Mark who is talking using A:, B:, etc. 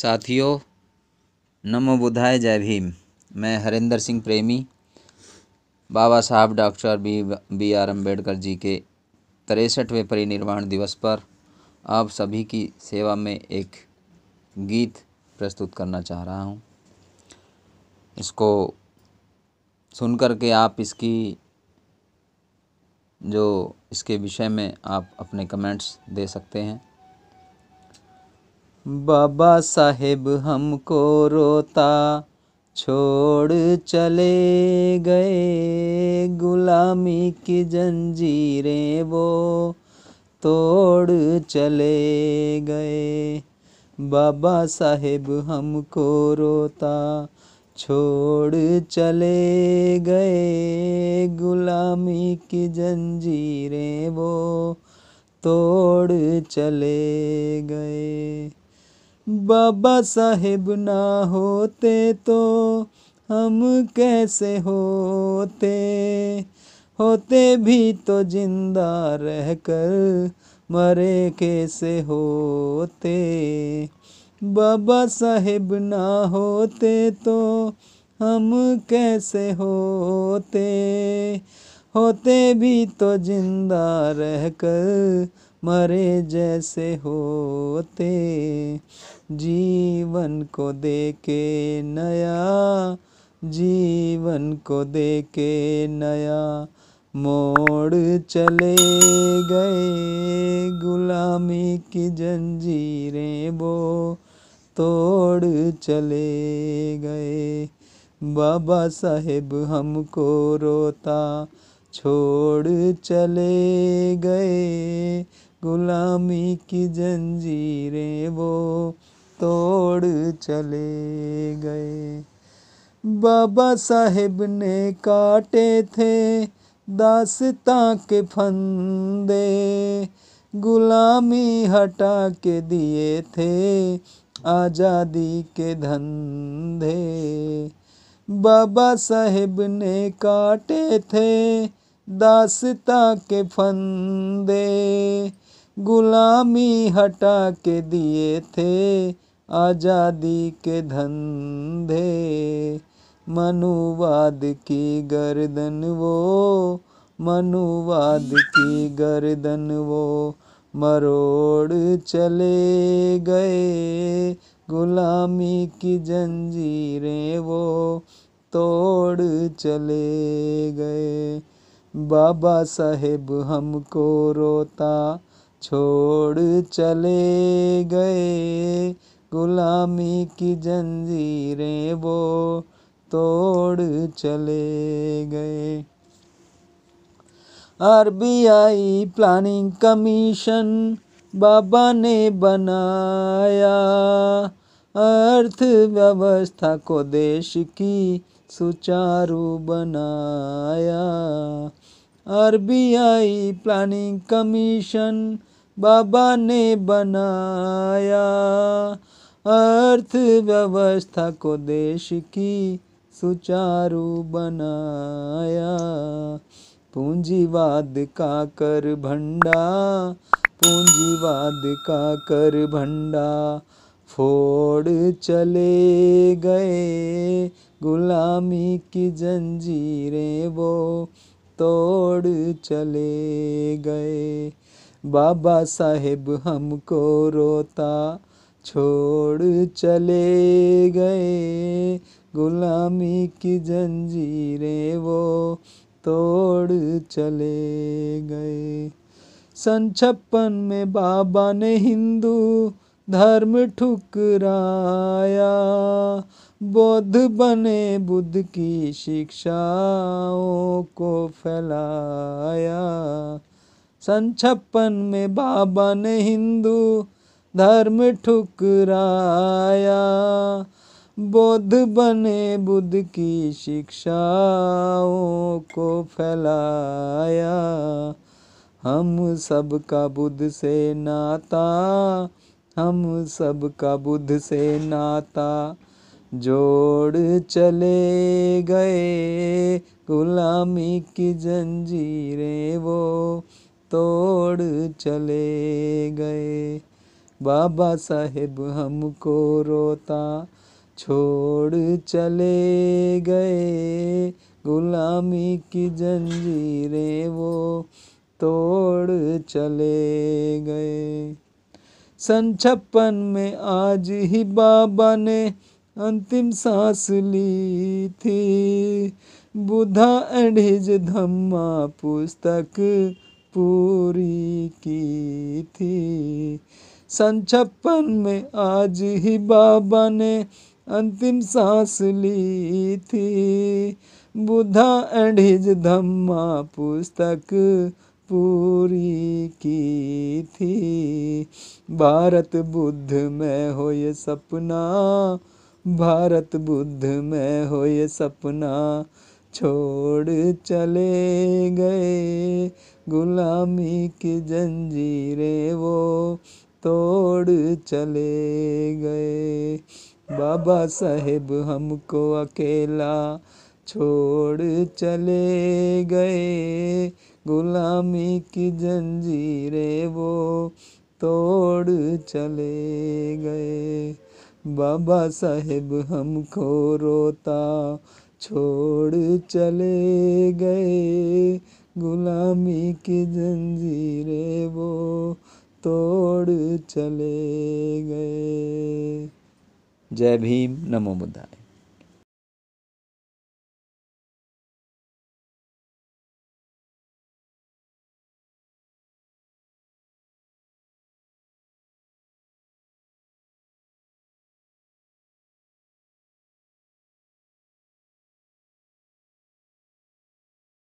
A: साथियों नमो बुधाय जय भीम मैं हरेंद्र सिंह प्रेमी Baba Saheb doctor B B R Ambedkar ji के तिरसठवें परिनिर्वाण दिवस पर आप सभी की सेवा में एक गीत प्रस्तुत करना चाह रहा हूँ इसको सुनकर के आप इसकी जो इसके विषय में आप अपने कमेंट्स दे सकते हैं बाबा साहेब हमको रोता छोड़ चले गए गुलामी की जंजीरें वो तोड़ चले गए बाबा साहेब हमको रोता छोड़ चले गए गुलामी की जंजीरें वो तोड़ चले गए बाबा साहेब ना होते तो हम कैसे होते होते भी तो जिंदा रह कर मरे कैसे होते बाबा साहेब ना होते तो हम कैसे होते होते भी तो जिंदा रह कर मरे जैसे होते जीवन को दे के नया जीवन को देके नया मोड़ चले गए गुलामी की जंजीरें वो तोड़ चले गए बाबा साहेब हमको रोता छोड़ चले गए गुलामी की जंजीरें वो तोड़ चले गए बाबा साहेब ने काटे थे दासता के फंदे गुलामी हटा के दिए थे आज़ादी के धंधे बाबा साहेब ने काटे थे दासता के फंदे गुलामी हटा के दिए थे आज़ादी के धंधे मनुवाद की गर्दन वो मनुवाद की गर्दन वो मरोड़ चले गए गुलामी की जंजीरें वो तोड़ चले गए बाबा साहेब हमको रोता छोड़ चले गए गुलामी की जंजीरें वो तोड़ चले गए आरबीआई प्लानिंग कमीशन बाबा ने बनाया अर्थव्यवस्था को देश की सुचारू बनाया आरबीआई प्लानिंग कमीशन बाबा ने बनाया अर्थव्यवस्था को देश की सुचारू बनाया पूंजीवाद का कर भंडा पूंजीवाद का कर भंडा फोड़ चले गए गुलामी की जंजीरें वो तोड़ चले गए बाबा साहेब हमको रोता छोड़ चले गए गुलामी की जंजीरें वो तोड़ चले गए सन छप्पन में बाबा ने हिंदू धर्म ठुकराया बौद्ध बने बुद्ध की शिक्षाओं को फैलाया सन छप्पन में बाबा ने हिंदू धर्म ठुकराया बौद्ध बने बुद्ध की शिक्षाओं को फैलाया हम सब का बुद्ध से नाता हम सब का बुद्ध से नाता जोड़ चले गए गुलामी की जंजीरें वो तोड़ चले गए बाबा साहेब हमको रोता छोड़ चले गए गुलामी की जंजीरें वो तोड़ चले गए सन छप्पन में आज ही बाबा ने अंतिम सांस ली थी बुधा एंड हिज धम्मा पुस्तक पूरी की थी सन छप्पन में आज ही बाबा ने अंतिम सांस ली थी बुधा एंड हिज धम्मा पुस्तक पूरी की थी भारत बुद्ध में हो ये सपना भारत बुद्ध में हो ये सपना छोड़ चले गए गुलामी की जंजीरें वो तोड़ चले गए बाबा साहेब हमको अकेला छोड़ चले गए गुलामी की जंजीरें वो तोड़ चले गए बाबा साहेब हमको रोता छोड़ चले गए गुलामी की जंजीरें वो तोड़ चले गए जय भीम नमो बुद्धाय